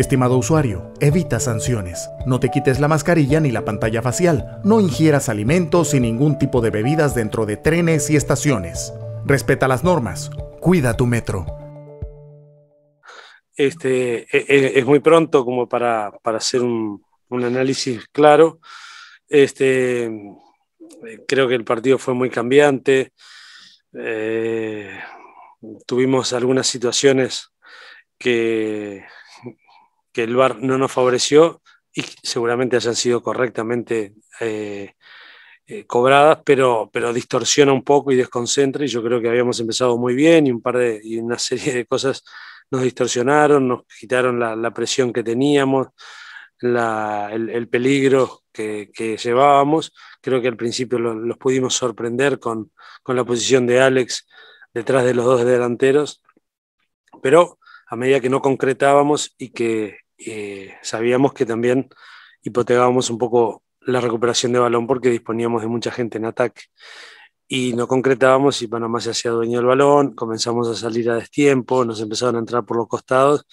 Estimado usuario, evita sanciones. No te quites la mascarilla ni la pantalla facial. No ingieras alimentos y ningún tipo de bebidas dentro de trenes y estaciones. Respeta las normas. Cuida tu metro. Este, e, e, es muy pronto como para, hacer un, análisis claro. Este, creo que el partido fue muy cambiante. Eh, tuvimos algunas situaciones que que el VAR no nos favoreció y seguramente hayan sido correctamente eh, eh, cobradas, pero, pero distorsiona un poco y desconcentra y yo creo que habíamos empezado muy bien y, un par de, una serie de cosas nos distorsionaron, nos quitaron la, presión que teníamos, el, peligro que, llevábamos. Creo que al principio los, pudimos sorprender con, con la posición de Alex detrás de los dos delanteros, pero a medida que no concretábamos y que eh, sabíamos que también hipotecábamos un poco la recuperación de balón porque disponíamos de mucha gente en ataque y no concretábamos y Panamá se hacía dueño del balón, comenzamos a salir a destiempo, nos empezaron a entrar por los costados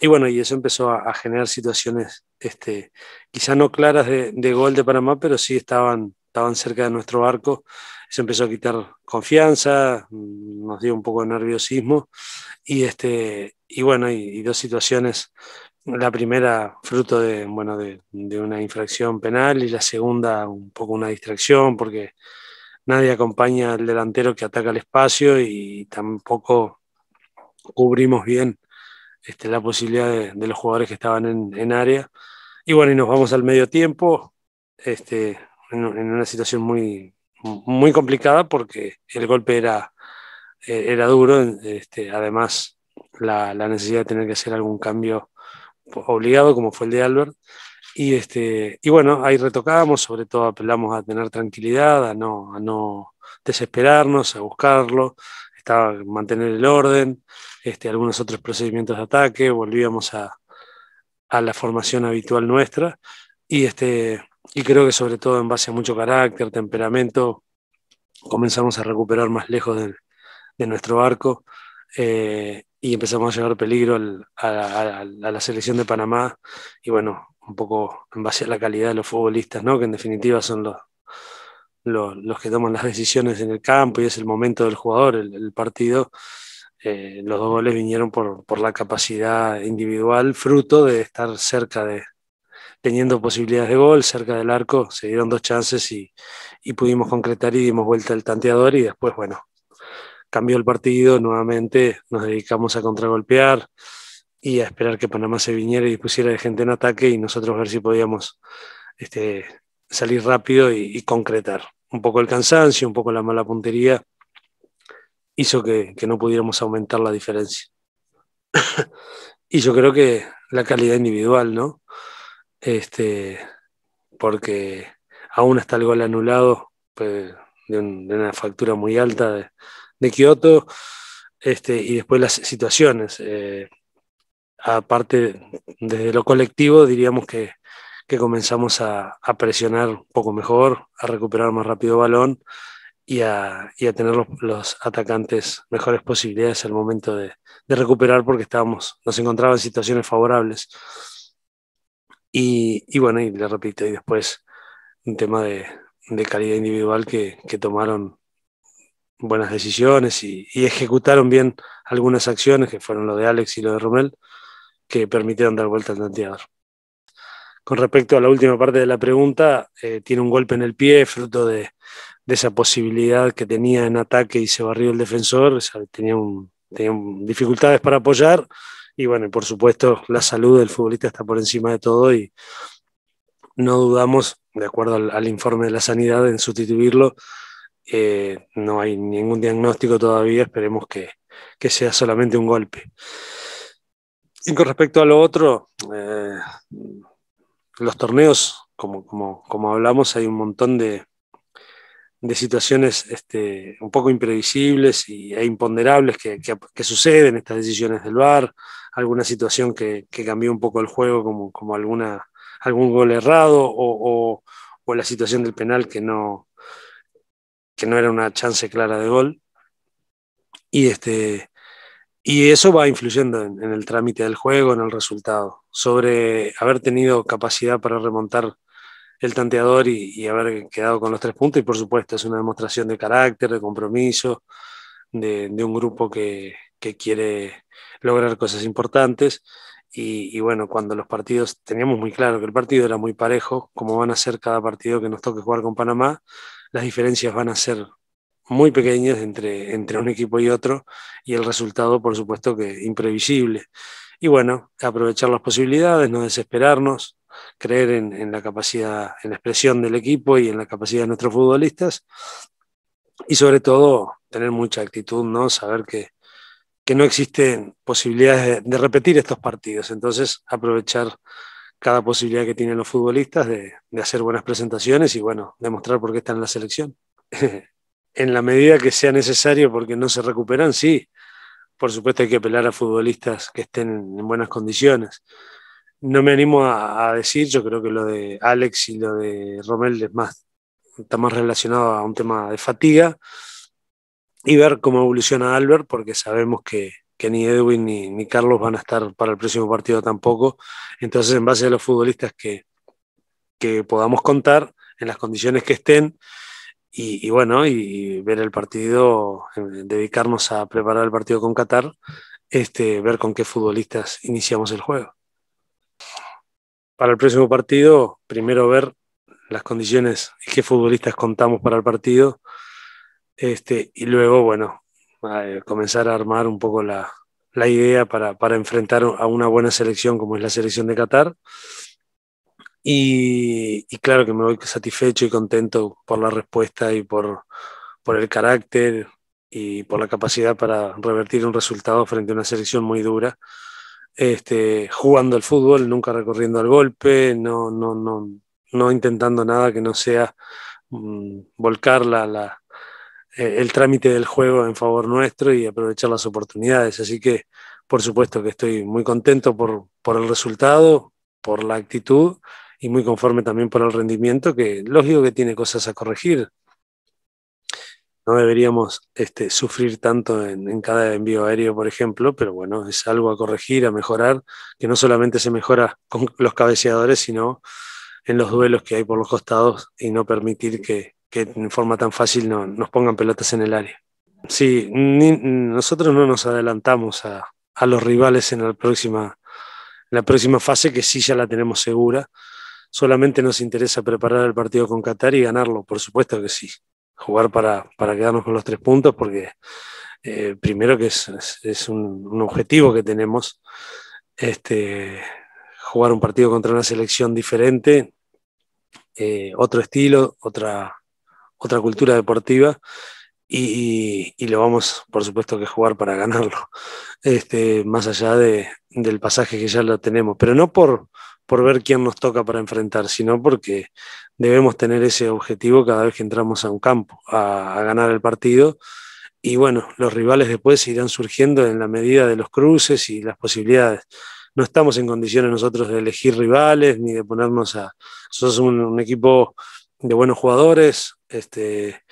y bueno, y eso empezó a, generar situaciones este, quizá no claras de, gol de Panamá, pero sí estaban estaban cerca de nuestro barco, se empezó a quitar confianza, mm, nos dio un poco de nerviosismo y, este, y bueno, y, dos situaciones, la primera fruto de, bueno, de, una infracción penal y la segunda un poco una distracción porque nadie acompaña al delantero que ataca el espacio y tampoco cubrimos bien este, la posibilidad de, los jugadores que estaban en, en área. Y bueno, y nos vamos al medio tiempo. Este, en, una situación muy, muy complicada porque el golpe era, e, era duro, este, además la, necesidad de tener que hacer algún cambio obligado como fue el de Albert. Y, este, y bueno, ahí retocábamos, sobre todo apelamos a tener tranquilidad, a no, a no desesperarnos, a buscarlo, estaba mantener el orden, este, algunos otros procedimientos de ataque, volvíamos a, a la formación habitual nuestra. Y, este, y creo que sobre todo en base a mucho carácter, temperamento, comenzamos a recuperar más lejos de, nuestro barco eh, y empezamos a llevar peligro a, la selección de Panamá y bueno, un poco en base a la calidad de los futbolistas, ¿no? que en definitiva son los, los, que toman las decisiones en el campo y es el momento del jugador, el, partido. Eh, los dos goles vinieron por la capacidad individual, fruto de estar cerca de, teniendo posibilidades de gol cerca del arco, se dieron dos chances y, pudimos concretar y dimos vuelta al tanteador y después, bueno, cambió el partido, nuevamente nos dedicamos a contragolpear y a esperar que Panamá se viniera y pusiera de gente en ataque y nosotros ver si podíamos este, salir rápido y, concretar. Un poco el cansancio, un poco la mala puntería hizo que, que no pudiéramos aumentar la diferencia. y yo creo que la calidad individual, ¿no? este, porque aún está el gol anulado pues, de, una factura muy alta de, Kioto, este, y después las situaciones. Eh, aparte, desde lo colectivo, diríamos que, comenzamos a, presionar un poco mejor, a recuperar más rápido balón y a, tener los, atacantes mejores posibilidades al momento de, recuperar porque estábamos, nos encontraba en situaciones favorables. Y, bueno, y le repito, y después un tema de, calidad individual que, tomaron buenas decisiones y, ejecutaron bien algunas acciones, que fueron lo de Alex y lo de Romel, que permitieron dar vuelta al tanteador. Con respecto a la última parte de la pregunta, eh, tiene un golpe en el pie, fruto de, esa posibilidad que tenía en ataque y se barrió el defensor, tenía, dificultades para apoyar y bueno, por supuesto, la salud del futbolista está por encima de todo y no dudamos, de acuerdo al, informe de la sanidad, en sustituirlo. Eh, no hay ningún diagnóstico todavía, esperemos que, sea solamente un golpe. Y con respecto a lo otro, eh, los torneos, como, hablamos, hay un montón de, situaciones este, un poco imprevisibles y, e imponderables que, que suceden, estas decisiones del VAR, alguna situación que, cambió un poco el juego, como, alguna, algún gol errado o, la situación del penal que no, no era una chance clara de gol. Y, este, y eso va influyendo en, el trámite del juego, en el resultado, sobre haber tenido capacidad para remontar el tanteador y, haber quedado con los tres puntos. Y por supuesto, es una demostración de carácter, de compromiso, de un grupo que, que quiere lograr cosas importantes. Y, bueno, cuando los partidos, teníamos muy claro que el partido era muy parejo, como van a ser cada partido que nos toque jugar con Panamá, las diferencias van a ser muy pequeñas entre, entre un equipo y otro y el resultado, por supuesto, que imprevisible. Y bueno, aprovechar las posibilidades, no desesperarnos, creer en, en la capacidad, en la expresión del equipo y en la capacidad de nuestros futbolistas y sobre todo tener mucha actitud, ¿no? Saber que, que no existen posibilidades de, repetir estos partidos. Entonces, aprovechar cada posibilidad que tienen los futbolistas de, hacer buenas presentaciones y, bueno, demostrar por qué están en la selección. en la medida que sea necesario, porque no se recuperan, sí. Por supuesto hay que apelar a futbolistas que estén en buenas condiciones. No me animo a, a decir, yo creo que lo de Alex y lo de Romel es más, está más relacionado a un tema de fatiga, y ver cómo evoluciona Albert, porque sabemos que, ni Edwin ni, Carlos van a estar para el próximo partido tampoco. Entonces, en base a los futbolistas que, que podamos contar, en las condiciones que estén, y, bueno, y ver el partido, eh, dedicarnos a preparar el partido con Qatar, este, ver con qué futbolistas iniciamos el juego. Para el próximo partido, primero ver las condiciones y qué futbolistas contamos para el partido este, y luego, bueno, eh, comenzar a armar un poco la, la idea para, para, enfrentar a una buena selección como es la selección de Qatar. Y, claro que me voy satisfecho y contento por la respuesta y por, por el carácter y por la capacidad para revertir un resultado frente a una selección muy dura. Este, jugando al fútbol, nunca recorriendo al golpe, no, no, no, no intentando nada que no sea mm, volcar la, eh, el trámite del juego en favor nuestro y aprovechar las oportunidades. Así que, por supuesto que estoy muy contento por, el resultado, por la actitud y muy conforme también por el rendimiento, que lógico que tiene cosas a corregir. No deberíamos este, sufrir tanto en cada envío aéreo, por ejemplo, pero bueno, es algo a corregir, a mejorar, que no solamente se mejora con los cabeceadores, sino en los duelos que hay por los costados y no permitir que, que en forma tan fácil no, nos pongan pelotas en el área. Sí, nosotros no nos adelantamos a, los rivales en la, próxima, la próxima fase, que sí ya la tenemos segura. Solamente nos interesa preparar el partido con Qatar y ganarlo, por supuesto que sí. Jugar para, quedarnos con los tres puntos, porque eh, primero que es, un, objetivo que tenemos, este, jugar un partido contra una selección diferente, eh, otro estilo, otra, otra cultura deportiva y, y, lo vamos, por supuesto, que jugar para ganarlo, este, más allá de, del pasaje que ya lo tenemos, pero no por, por ver quién nos toca para enfrentar, sino porque debemos tener ese objetivo cada vez que entramos a un campo, a, a ganar el partido. Y bueno, los rivales después irán surgiendo en la medida de los cruces y las posibilidades no estamos en condiciones nosotros de elegir rivales ni de ponernos a. Sos un, un equipo de buenos jugadores, este,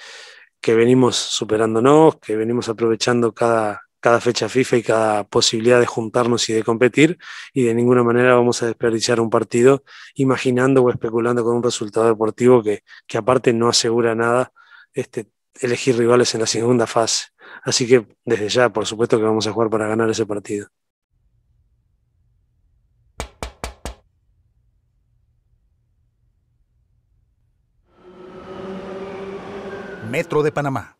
que venimos superándonos, que venimos aprovechando cada, cada fecha FIFA y cada posibilidad de juntarnos y de competir, y de ninguna manera vamos a desperdiciar un partido imaginando o especulando con un resultado deportivo que, que aparte no asegura nada este, elegir rivales en la segunda fase. Así que desde ya, por supuesto que vamos a jugar para ganar ese partido. Metro de Panamá.